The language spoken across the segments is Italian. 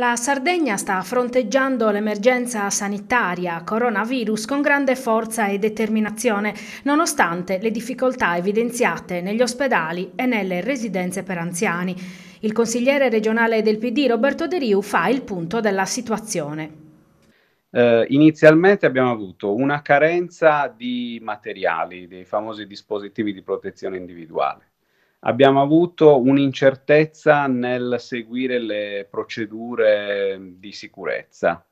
La Sardegna sta fronteggiando l'emergenza sanitaria coronavirus con grande forza e determinazione, nonostante le difficoltà evidenziate negli ospedali e nelle residenze per anziani. Il consigliere regionale del PD Roberto De Riu fa il punto della situazione. Eh, inizialmente abbiamo avuto una carenza di materiali, dei famosi dispositivi di protezione individuale abbiamo avuto un'incertezza nel seguire le procedure di sicurezza.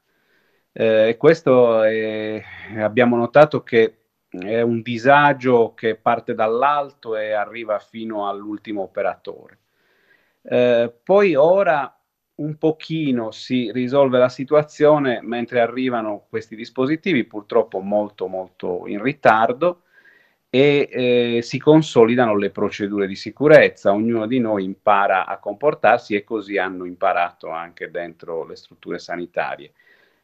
Eh, questo è, abbiamo notato che è un disagio che parte dall'alto e arriva fino all'ultimo operatore. Eh, poi ora un pochino si risolve la situazione mentre arrivano questi dispositivi, purtroppo molto molto in ritardo, e eh, si consolidano le procedure di sicurezza, ognuno di noi impara a comportarsi e così hanno imparato anche dentro le strutture sanitarie.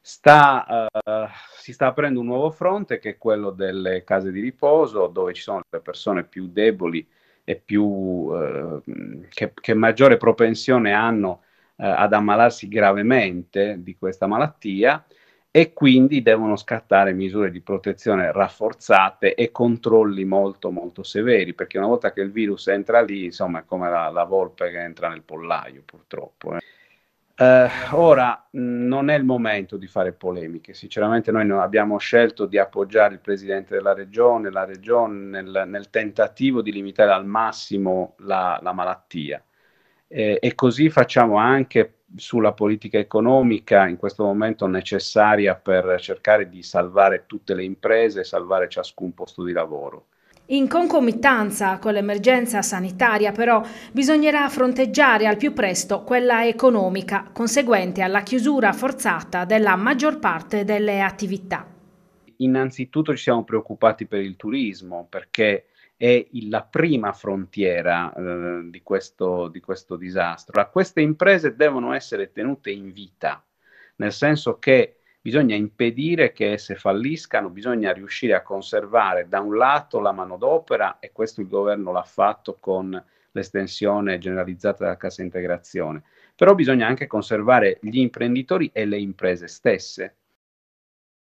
Sta, eh, si sta aprendo un nuovo fronte che è quello delle case di riposo dove ci sono le persone più deboli e più, eh, che, che, maggiore propensione hanno eh, ad ammalarsi gravemente di questa malattia e quindi devono scattare misure di protezione rafforzate e controlli molto molto severi, perché una volta che il virus entra lì, insomma, è come la, la volpe che entra nel pollaio, purtroppo. Eh. Eh, ora non è il momento di fare polemiche, sinceramente noi abbiamo scelto di appoggiare il Presidente della Regione, la Regione nel, nel tentativo di limitare al massimo la, la malattia. Eh, e così facciamo anche sulla politica economica in questo momento necessaria per cercare di salvare tutte le imprese e salvare ciascun posto di lavoro. In concomitanza con l'emergenza sanitaria però bisognerà fronteggiare al più presto quella economica conseguente alla chiusura forzata della maggior parte delle attività. Innanzitutto ci siamo preoccupati per il turismo perché è la prima frontiera eh, di, questo, di, questo, disastro. La, queste imprese devono essere tenute in vita, nel senso che bisogna impedire che esse falliscano, bisogna riuscire a conservare da un lato la manodopera e questo il governo l'ha fatto con l'estensione generalizzata della cassa integrazione, però bisogna anche conservare gli imprenditori e le imprese stesse